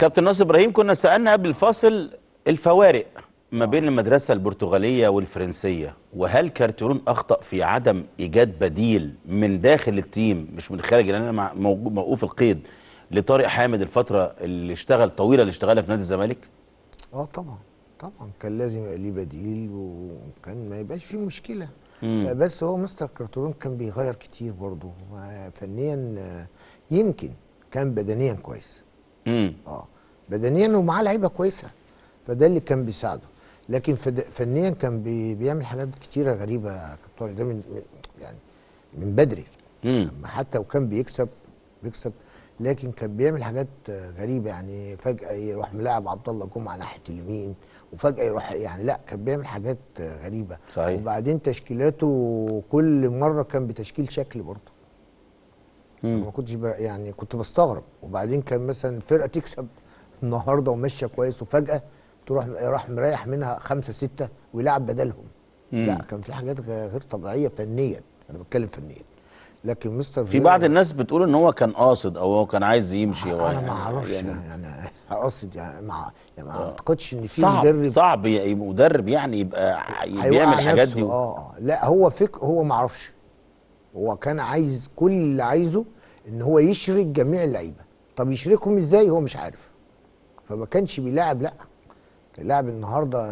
كابتن ناصر ابراهيم كنا سالنا قبل الفاصل الفوارق ما بين المدرسه البرتغاليه والفرنسيه وهل كارتيرون اخطا في عدم ايجاد بديل من داخل التيم مش من خارج لان انا موقوف القيد لطارق حامد الفتره اللي اشتغل طويله اللي اشتغلها في نادي الزمالك اه طبعا طبعا كان لازم يبقى ليه بديل وكان ما يبقاش فيه مشكله مم. آه، بس هو مستر كارتيرون كان بيغير كتير برضه آه، فنيا آه، يمكن كان بدنيا كويس اه بدنيا ومعاه لعيبه كويسه فده اللي كان بيساعده لكن فنيا كان بي بيعمل حاجات كتيره غريبه يا كابتن ده من يعني من بدري مم. حتى وكان بيكسب بيكسب لكن كان بيعمل حاجات غريبه يعني فجاه يروح ملاعب عبد الله جمعه ناحيه اليمين وفجاه يروح يعني لا كان بيعمل حاجات غريبه صحيح وبعدين تشكيلاته كل مره كان بتشكيل شكل برضه ما كنتش يعني كنت بستغرب وبعدين كان مثلا فرقه تكسب النهارده وماشيه كويس وفجاه تروح راح مريح منها خمسه سته ويلعب بدلهم مم. لا كان في حاجات غير طبيعيه فنيا انا بتكلم فنيا لكن مستر في بعض الناس بتقول ان هو كان قاصد او هو كان عايز يمشي انا يعني ما اعرفش يعني انا قاصد يعني ما يعني ما آه. اعتقدش ان في صعب مدرب صعب مدرب يعني يبقى بيعمل الحاجات دي آه،, اه لا هو فك هو ما اعرفش هو كان عايز كل اللي عايزه ان هو يشرك جميع اللعيبه طب يشركهم ازاي هو مش عارف فما كانش بيلاعب لا كان لاعب النهارده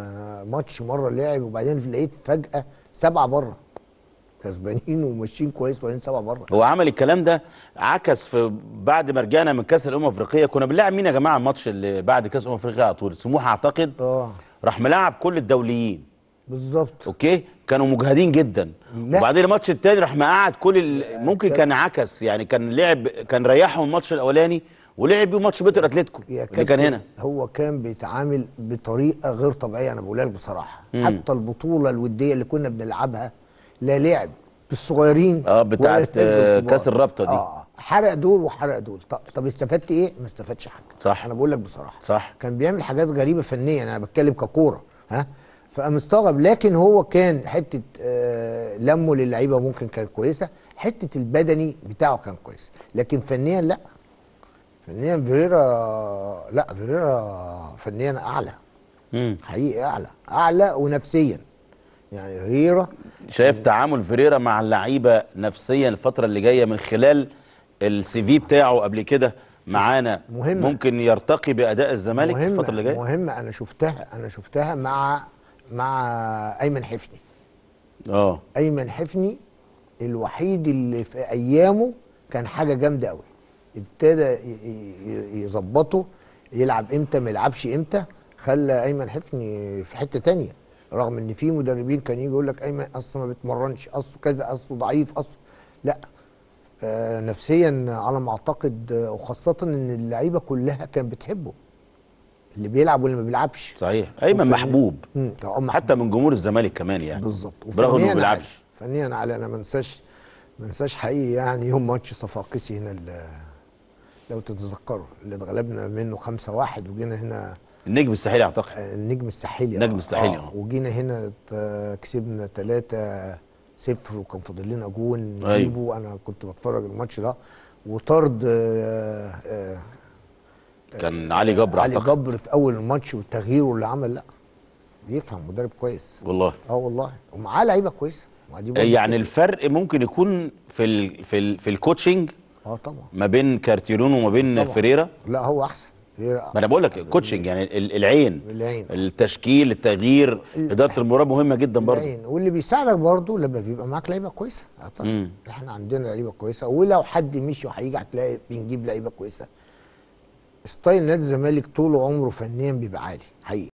ماتش مره لعب وبعدين لقيت فجاه سبعه بره كسبانين وماشيين كويس وبعدين سبعه بره هو عمل الكلام ده عكس في بعد ما رجعنا من كاس الامم الافريقيه كنا بنلاعب مين يا جماعه الماتش اللي بعد كاس الامم الافريقيه على طول سموحه اعتقد اه راح ملاعب كل الدوليين بالظبط اوكي كانوا مجهدين جدا وبعدين الماتش التاني راح مقعد كل ممكن كان عكس يعني كان لعب كان ريحهم الماتش الاولاني ولعب بيه ماتش بيتر اتلتيكو اللي كان هنا هو كان بيتعامل بطريقه غير طبيعيه انا بقولها لك بصراحه مم. حتى البطوله الوديه اللي كنا بنلعبها لا لعب بالصغيرين اه بتاعت آه، كاس الرابطه دي آه،, اه حرق دول وحرق دول طب استفدت ايه ما استفادش حاجه صح انا بقول لك بصراحه صح كان بيعمل حاجات غريبه فنيا انا بتكلم ككوره ها فمستغرب لكن هو كان حته آه لمه للعيبه ممكن كانت كويسه حته البدني بتاعه كان كويس لكن فنيا لا فنيا فيريرا لا فيريرا فنيا اعلى مم. حقيقي اعلى اعلى ونفسيا يعني فيريرا شايف يعني تعامل فيريرا مع اللعيبه نفسيا الفتره اللي جايه من خلال السي في بتاعه قبل كده معانا مهمة. ممكن يرتقي باداء الزمالك مهمة. الفتره اللي جايه مهمه انا شفتها انا شفتها مع مع ايمن حفني اه ايمن حفني الوحيد اللي في ايامه كان حاجه جامده قوي ابتدى يظبطه يلعب امتى ما يلعبش امتى خلى ايمن حفني في حته تانية رغم ان في مدربين كان يجي يقول لك ايمن اصلا ما بيتمرنش اصله كذا اصله ضعيف اصله لا آه، نفسيا على ما اعتقد آه، وخاصه ان اللعيبه كلها كانت بتحبه اللي بيلعب واللي ما بيلعبش صحيح ايمن محبوب مم. محبوب حتى من جمهور الزمالك كمان يعني بالظبط برغم انه ما بيلعبش فنيا على انا ما انساش ما انساش حقيقي يعني يوم ماتش صفاقسي هنا لو تتذكروا اللي اتغلبنا منه 5 1 وجينا هنا النجم الساحلي اعتقد آه، النجم الساحلي النجم آه، الساحلي اه, آه. وجينا هنا كسبنا 3 0 وكان فاضل لنا جون أيوه. نجيبه انا كنت بتفرج الماتش ده وطرد آه آه كان علي جبر علي أعتقد. جبر في اول الماتش وتغييره اللي عمل لا بيفهم مدرب كويس والله اه والله ومعاه لعيبه كويسه آه، يعني الفرق ممكن يكون في الـ في الـ في الكوتشنج اه طبعا ما بين كارتيرون وما بين طبعًا. فريرا لا هو احسن ما انا بقول لك الكوتشنج يعني العين العين التشكيل التغيير اداره المباراه مهمه جدا برضه العين واللي بيساعدك برضه لما بيبقى معاك لعيبه كويسه احنا عندنا لعيبه كويسه ولو حد مشي وهيجي هتلاقي بنجيب لعيبه كويسه ستايل نادي الزمالك طول عمره فنيا بيبقى عالي حقيقي